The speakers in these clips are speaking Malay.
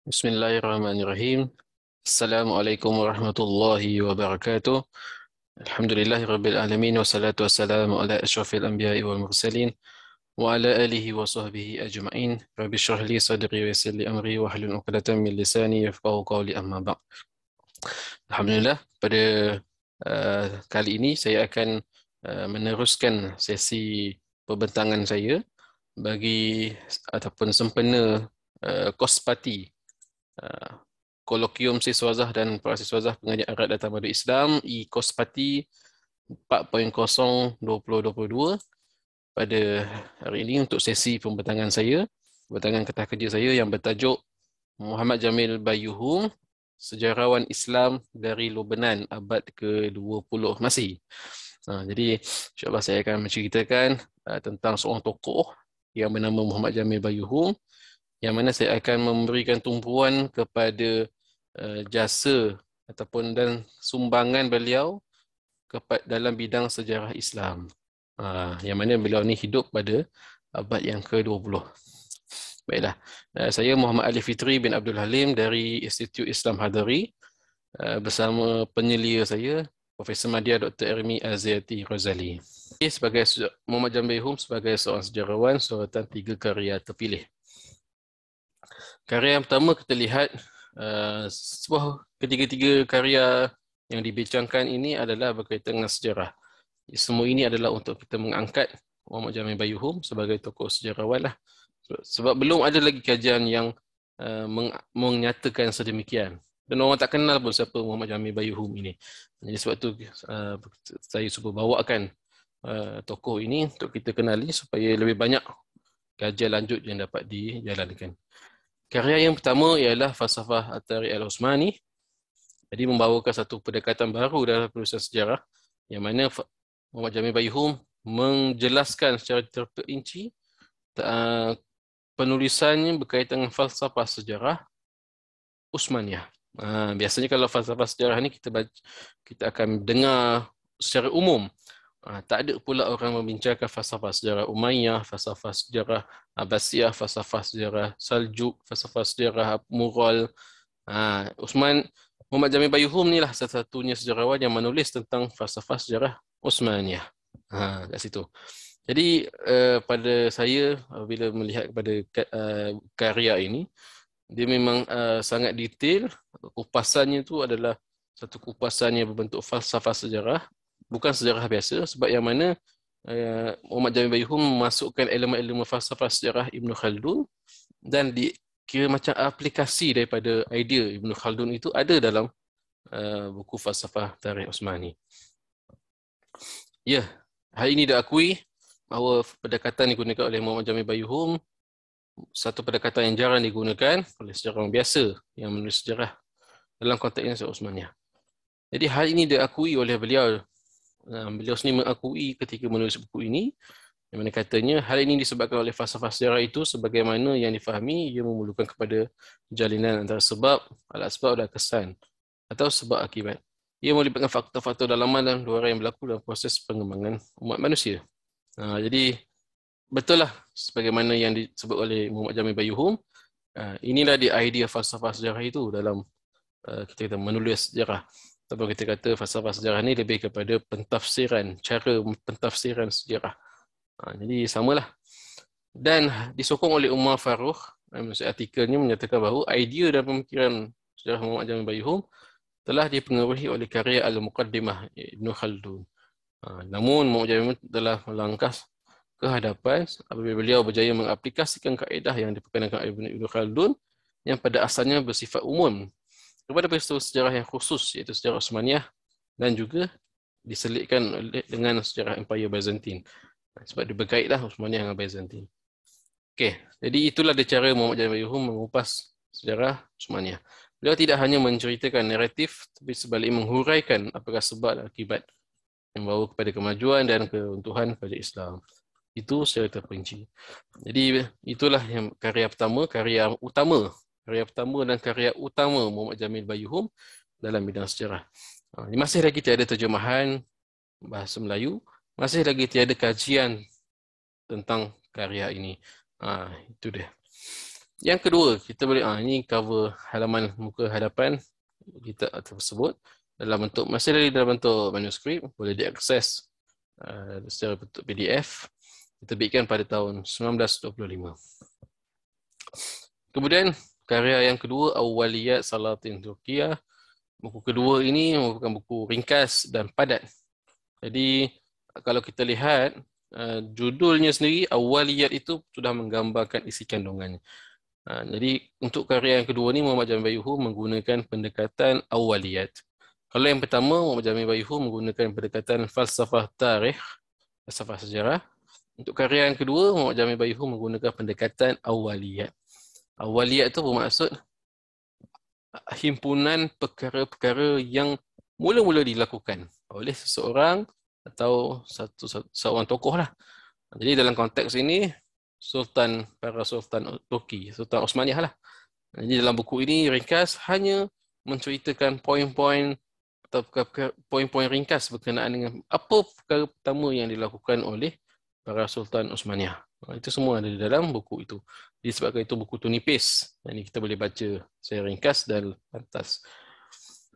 Bismillahirrahmanirrahim. Assalamualaikum warahmatullahi wabarakatuh. Alhamdulillahi rabbil alamin wa salatu wassalamu ala asyrafil anbiya'i wal mursalin wa ala alihi wa sahbihi ajma'in. Rabbi syrah li sadri wa yassir li amri wa hlul uqdatan min lisani yafqahu qawli amma ba'. Alhamdulillah pada uh, kali ini saya akan uh, meneruskan sesi pembentangan saya bagi ataupun sempena uh, kospati Kolokium eh, Siswazah dan Prasiswazah pengajar Arab dan Tamadu Islam E-Kospati 4.0.2022 pada hari ini untuk sesi pembentangan saya, pembentangan kertas kerja saya yang bertajuk Muhammad Jamil Bayuhum, Sejarawan Islam dari Lubnan abad ke-20 Masih. Ha, jadi insyaAllah saya akan menceritakan uh, tentang seorang tokoh yang bernama Muhammad Jamil Bayuhum yang mana saya akan memberikan tumpuan kepada eh, jasa ataupun dan sumbangan beliau kepada dalam bidang sejarah Islam. Ha, yang mana beliau ni hidup pada abad yang ke-20. Baiklah. Eh, saya Muhammad Ali Fitri bin Abdul Halim dari Institut Islam Hadari eh, bersama penyelia saya Profesor Madia Dr. Ermi Azati Rozali. Sebagai Muhammad Jambehum sebagai seorang sejarawan sorotan tiga karya terpilih. Karya yang pertama kita lihat uh, sebuah ketiga-tiga karya yang dibincangkan ini adalah berkaitan dengan sejarah. Semua ini adalah untuk kita mengangkat Muhammad Jamil Bayuhum sebagai tokoh sejarawan lah. Sebab belum ada lagi kajian yang uh, meng- menyatakan sedemikian. Dan orang tak kenal pun siapa Muhammad Jamil Bayuhum ini. Jadi sebab tu uh, saya cuba bawakan uh, tokoh ini untuk kita kenali supaya lebih banyak kajian lanjut yang dapat dijalankan. Karya yang pertama ialah Falsafah Atari Al-Osmani. Jadi membawakan satu pendekatan baru dalam penulisan sejarah yang mana Muhammad Jamil Bayhum menjelaskan secara terperinci uh, penulisannya berkaitan dengan falsafah sejarah Usmaniyah. Uh, biasanya kalau falsafah sejarah ini kita baca, kita akan dengar secara umum Ah, tak ada pula orang membincangkan falsafah sejarah Umayyah, falsafah sejarah Abbasiyah, falsafah sejarah Saljuk, falsafah sejarah Mughal. Ha, Usman Muhammad Jamil Bayuhum ni lah satu-satunya sejarawan yang menulis tentang falsafah sejarah Usmaniyah. Ha, kat situ. Jadi uh, pada saya uh, bila melihat kepada uh, eh, karya ini dia memang uh, sangat detail kupasannya tu adalah satu kupasannya berbentuk falsafah sejarah bukan sejarah biasa sebab yang mana uh, Muhammad Jamil Bayhum memasukkan elemen-elemen falsafah sejarah Ibn Khaldun dan dikira macam aplikasi daripada idea Ibn Khaldun itu ada dalam uh, buku falsafah tarikh Osmani. Ya, yeah, hari ini diakui bahawa pendekatan digunakan oleh Muhammad Jamil Bayhum satu pendekatan yang jarang digunakan oleh sejarawan biasa yang menulis sejarah dalam konteks Osmania. Jadi hal ini diakui oleh beliau beliau sendiri mengakui ketika menulis buku ini yang mana katanya hal ini disebabkan oleh falsafah sejarah itu sebagaimana yang difahami ia memerlukan kepada jalinan antara sebab, alat sebab dan kesan atau sebab akibat. Ia melibatkan faktor-faktor dalaman dan luar yang berlaku dalam proses pengembangan umat manusia. Ha, jadi betul lah sebagaimana yang disebut oleh Muhammad Jamil Bayuhum, ha, ah, inilah dia idea falsafah sejarah itu dalam uh, kita menulis sejarah ataupun kita kata falsafah sejarah ni lebih kepada pentafsiran, cara pentafsiran sejarah. Ha, jadi samalah. Dan disokong oleh Umar Faruh, eh, artikelnya menyatakan bahawa idea dan pemikiran sejarah Muhammad Jamil Bayuhum telah dipengaruhi oleh karya Al-Muqaddimah Ibn Khaldun. Ha, namun Muhammad Jamil telah melangkah ke hadapan apabila beliau berjaya mengaplikasikan kaedah yang diperkenalkan oleh Ibn Khaldun yang pada asalnya bersifat umum kepada peristiwa sejarah yang khusus iaitu sejarah Osmaniyah dan juga diselitkan dengan sejarah Empire Byzantin sebab dia berkaitlah Osmaniyah dengan Byzantin. Okey, jadi itulah dia cara Muhammad Jalil Bayuhum mengupas sejarah Osmaniyah. Beliau tidak hanya menceritakan naratif tapi sebaliknya menghuraikan apakah sebab dan akibat yang bawa kepada kemajuan dan keuntuhan kepada Islam. Itu secara terperinci. Jadi itulah yang karya pertama, karya utama karya pertama dan karya utama Muhammad Jamil Bayuhum dalam bidang sejarah. Ah, masih lagi tiada terjemahan bahasa Melayu, masih lagi tiada kajian tentang karya ini. Ah, itu dia. Yang kedua, kita boleh ah ini cover halaman muka hadapan kita tersebut dalam bentuk masih lagi dalam bentuk manuskrip boleh diakses uh, secara bentuk PDF diterbitkan pada tahun 1925. Kemudian Karya yang kedua Awaliyat Salatin Turkiyah. Buku kedua ini merupakan buku ringkas dan padat. Jadi kalau kita lihat eh, judulnya sendiri Awaliyat itu sudah menggambarkan isi kandungannya. Ha, jadi untuk karya yang kedua ini Muhammad Jamil Bayuhu menggunakan pendekatan Awaliyat. Kalau yang pertama Muhammad Jamil Bayuhu menggunakan pendekatan falsafah tarikh, falsafah sejarah. Untuk karya yang kedua Muhammad Jamil Bayuhu menggunakan pendekatan Awaliyat. Waliyat tu bermaksud himpunan perkara-perkara yang mula-mula dilakukan oleh seseorang atau satu, satu seorang tokoh lah. Jadi dalam konteks ini Sultan para Sultan Turki, Sultan Osmaniyah lah. Jadi dalam buku ini ringkas hanya menceritakan poin-poin atau poin-poin ringkas berkenaan dengan apa perkara pertama yang dilakukan oleh para Sultan Osmaniyah. Itu semua ada di dalam buku itu. Disebabkan itu buku itu nipis. Dan ini kita boleh baca secara ringkas dan atas.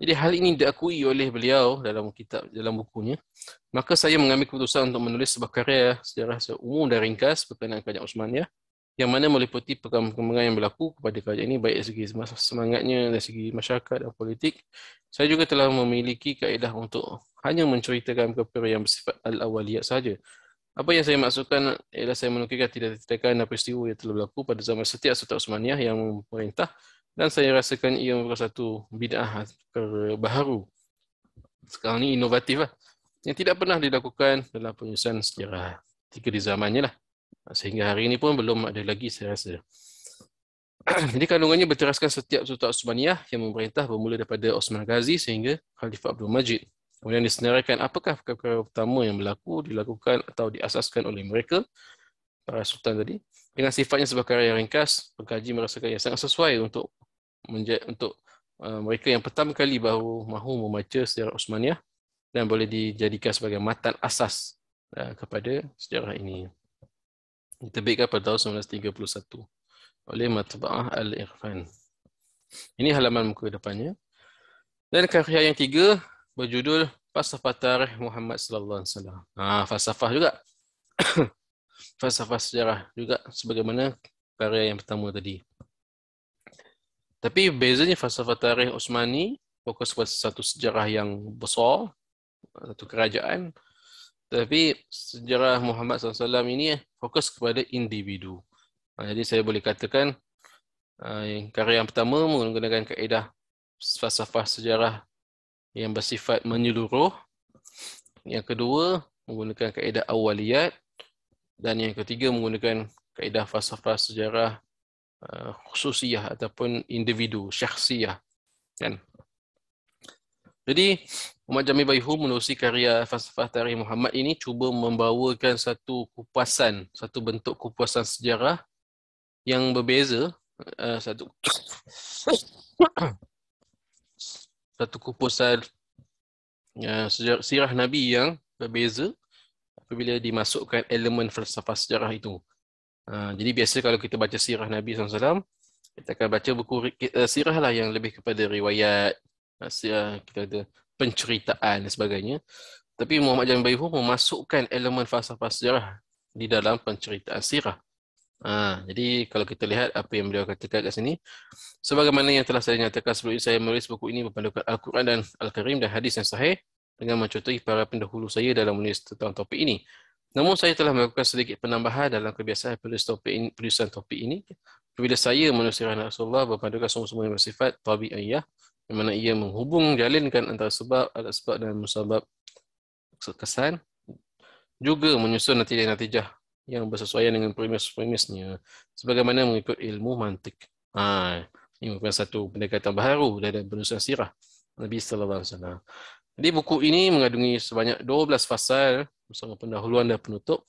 Jadi hal ini diakui oleh beliau dalam kitab dalam bukunya. Maka saya mengambil keputusan untuk menulis sebuah karya sejarah umum dan ringkas berkenaan kerajaan Osmaniyah yang mana meliputi perkembangan yang berlaku kepada kerajaan ini baik dari segi semangatnya, dari segi masyarakat dan politik. Saya juga telah memiliki kaedah untuk hanya menceritakan perkara yang bersifat al-awaliyat saja. Apa yang saya maksudkan ialah saya menukikan tidak tindakan dan peristiwa yang telah berlaku pada zaman setiap Sultan Osmaniyah yang memerintah dan saya rasakan ia merupakan satu bid'ah baru. Sekarang ini inovatif lah. Yang tidak pernah dilakukan dalam penyusunan sejarah tiga di zamannya lah. Sehingga hari ini pun belum ada lagi saya rasa. Jadi kandungannya berteraskan setiap Sultan Osmaniyah yang memerintah bermula daripada Osman Ghazi sehingga Khalifah Abdul Majid. Kemudian disenaraikan apakah perkara-perkara pertama yang berlaku, dilakukan atau diasaskan oleh mereka, para sultan tadi, dengan sifatnya sebagai karya ringkas, pengkaji merasakan yang sangat sesuai untuk untuk uh, mereka yang pertama kali baru mahu membaca sejarah Osmaniyah dan boleh dijadikan sebagai matan asas uh, kepada sejarah ini. Diterbitkan pada tahun 1931 oleh Matba'ah Al-Irfan. Ini halaman muka depannya. Dan karya yang tiga, berjudul falsafah tarikh Muhammad sallallahu alaihi wasallam. Ha falsafah juga. falsafah sejarah juga sebagaimana karya yang pertama tadi. Tapi bezanya falsafah tarikh Utsmani fokus pada satu sejarah yang besar, satu kerajaan. Tapi sejarah Muhammad sallallahu alaihi wasallam ini fokus kepada individu. Ha, jadi saya boleh katakan uh, yang karya yang pertama menggunakan kaedah falsafah sejarah yang bersifat menyeluruh. Yang kedua, menggunakan kaedah awaliyat. Dan yang ketiga, menggunakan kaedah falsafah sejarah uh, khususiyah ataupun individu, syaksiyah. Kan? Jadi, Umat Jami Baihu menerusi karya falsafah tarikh Muhammad ini cuba membawakan satu kupasan, satu bentuk kupasan sejarah yang berbeza. Uh, satu satu kumpulan uh, ya, sirah Nabi yang berbeza apabila dimasukkan elemen falsafah sejarah itu. Uh, jadi biasa kalau kita baca sirah Nabi SAW, kita akan baca buku uh, sirah lah yang lebih kepada riwayat, uh, kita ada penceritaan dan sebagainya. Tapi Muhammad Jamil memasukkan elemen falsafah sejarah di dalam penceritaan sirah. Ha, jadi kalau kita lihat apa yang beliau katakan kat sini, sebagaimana yang telah saya nyatakan sebelum ini, saya menulis buku ini berpandukan Al-Quran dan Al-Karim dan hadis yang sahih dengan mencontohi para pendahulu saya dalam menulis tentang topik ini. Namun saya telah melakukan sedikit penambahan dalam kebiasaan penulis topik ini, penulisan topik ini. Bila saya menulis Rasulullah berpandukan semua-semua yang bersifat tabi'iyah, di mana ia menghubung jalinkan antara sebab, alat sebab dan musabab kesan, juga menyusun nanti-nantijah yang bersesuaian dengan premis-premisnya sebagaimana mengikut ilmu mantik. Ha, ini merupakan satu pendekatan baru dari penulisan sirah Nabi sallallahu alaihi wasallam. Jadi buku ini mengandungi sebanyak 12 fasal bersama pendahuluan dan penutup.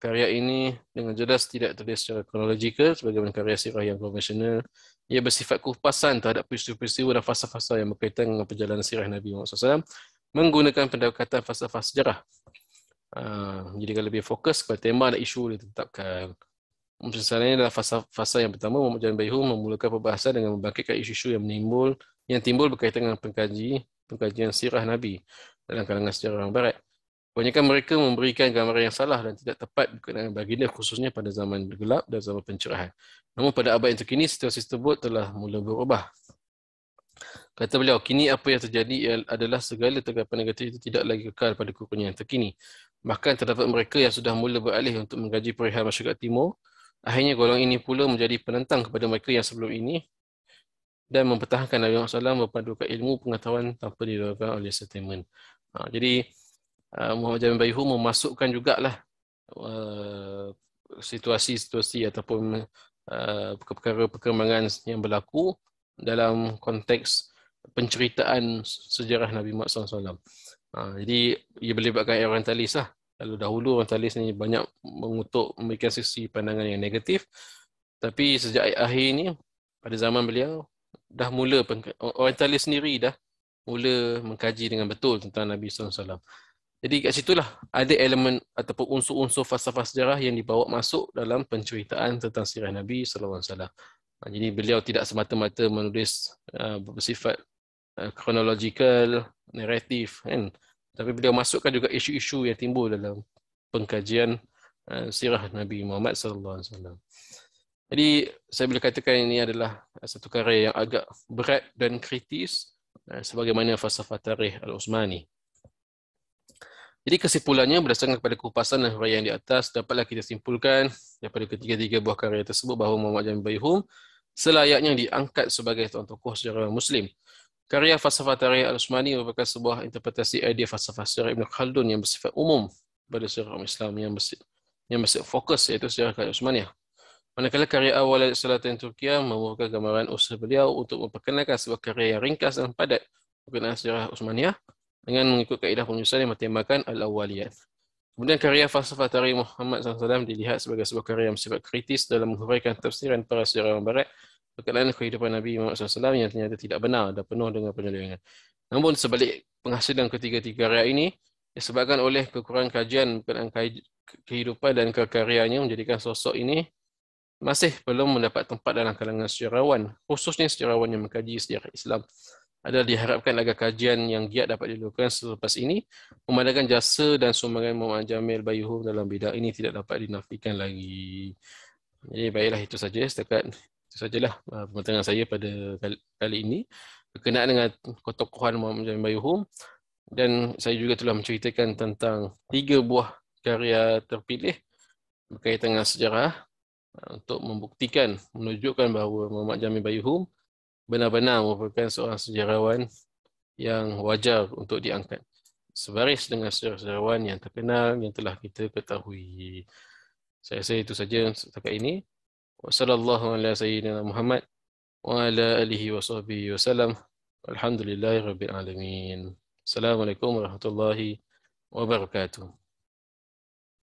Karya ini dengan jelas tidak terdiri secara kronologikal sebagaimana karya sirah yang konvensional. Ia bersifat kupasan terhadap peristiwa-peristiwa dan fasa-fasa yang berkaitan dengan perjalanan sirah Nabi Muhammad SAW menggunakan pendekatan fasa-fasa sejarah Ah, jadi kalau lebih fokus kepada tema dan isu ditetapkan. Maksudnya adalah fasa, fasa yang pertama Muhammad Jalan Bayhu memulakan perbahasan dengan membangkitkan isu-isu yang menimbul yang timbul berkaitan dengan pengkaji pengkajian sirah Nabi dalam kalangan sejarah orang barat. Kebanyakan mereka memberikan gambaran yang salah dan tidak tepat berkaitan baginda khususnya pada zaman gelap dan zaman pencerahan. Namun pada abad yang terkini, situasi tersebut telah mula berubah. Kata beliau, kini apa yang terjadi adalah segala tegapan negatif itu tidak lagi kekal pada kurun yang terkini. Bahkan terdapat mereka yang sudah mula beralih untuk mengaji perihal masyarakat timur. Akhirnya golongan ini pula menjadi penentang kepada mereka yang sebelum ini dan mempertahankan Nabi Muhammad SAW berpadukan ilmu pengetahuan tanpa dilakukan oleh statement. Ha, jadi ha, Muhammad Jamin Bayuhu memasukkan juga uh, situasi-situasi ataupun uh, perkara-perkembangan yang berlaku dalam konteks penceritaan sejarah Nabi Muhammad SAW. Ha, jadi ia boleh buatkan orientalis lah. Kalau dahulu orientalis ni banyak mengutuk memberikan sisi pandangan yang negatif. Tapi sejak akhir ni pada zaman beliau dah mula orientalis sendiri dah mula mengkaji dengan betul tentang Nabi SAW. Jadi kat situlah ada elemen ataupun unsur-unsur falsafah sejarah yang dibawa masuk dalam penceritaan tentang sirah Nabi SAW. Ha, jadi beliau tidak semata-mata menulis uh, bersifat uh, naratif kan tapi beliau masukkan juga isu-isu yang timbul dalam pengkajian uh, sirah Nabi Muhammad sallallahu alaihi wasallam. Jadi saya boleh katakan ini adalah satu karya yang agak berat dan kritis uh, sebagaimana falsafah tarikh al-Utsmani. Jadi kesimpulannya berdasarkan kepada kupasan dan huraian di atas dapatlah kita simpulkan daripada ketiga-tiga buah karya tersebut bahawa Muhammad Jamil Bayhum selayaknya diangkat sebagai tokoh sejarah Muslim. Karya falsafah Tariq Al-Usmani merupakan sebuah interpretasi idea falsafah sejarah Ibn Khaldun yang bersifat umum pada sejarah Islam yang bersifat, yang bersifat fokus iaitu sejarah Karya Al-Usmaniyah. Manakala karya awal Salatin Turkiyah membuka gambaran usaha beliau untuk memperkenalkan sebuah karya yang ringkas dan padat berkenaan sejarah Utsmaniyah dengan mengikut kaedah penyusunan yang mertembakan Al-Awwaliyah. Kemudian karya falsafah Tariq Muhammad SAW dilihat sebagai sebuah karya yang bersifat kritis dalam menghuraikan tafsiran para sejarah barat perkataan kehidupan Nabi Muhammad SAW yang ternyata tidak benar dan penuh dengan penyelewengan. Namun sebalik penghasilan ketiga-tiga riak ini disebabkan oleh kekurangan kajian perkataan kehidupan dan kekaryanya menjadikan sosok ini masih belum mendapat tempat dalam kalangan sejarawan, khususnya sejarawan yang mengkaji sejarah Islam. Adalah diharapkan agar kajian yang giat dapat dilakukan selepas ini, memandangkan jasa dan sumbangan Muhammad Jamil Bayuhu dalam bidang ini tidak dapat dinafikan lagi. Jadi baiklah itu saja setakat itu sajalah uh, pematangan saya pada kali, kali ini berkenaan dengan kotokohan Muhammad Jamil Bayuhum dan saya juga telah menceritakan tentang tiga buah karya terpilih berkaitan dengan sejarah uh, untuk membuktikan, menunjukkan bahawa Muhammad Jamil Bayuhum benar-benar merupakan seorang sejarawan yang wajar untuk diangkat. Sebaris dengan sejarawan yang terkenal yang telah kita ketahui. Saya rasa itu saja setakat ini. وصلى الله على سيدنا محمد وعلى اله وصحبه وسلم والحمد لله رب العالمين السلام عليكم ورحمه الله وبركاته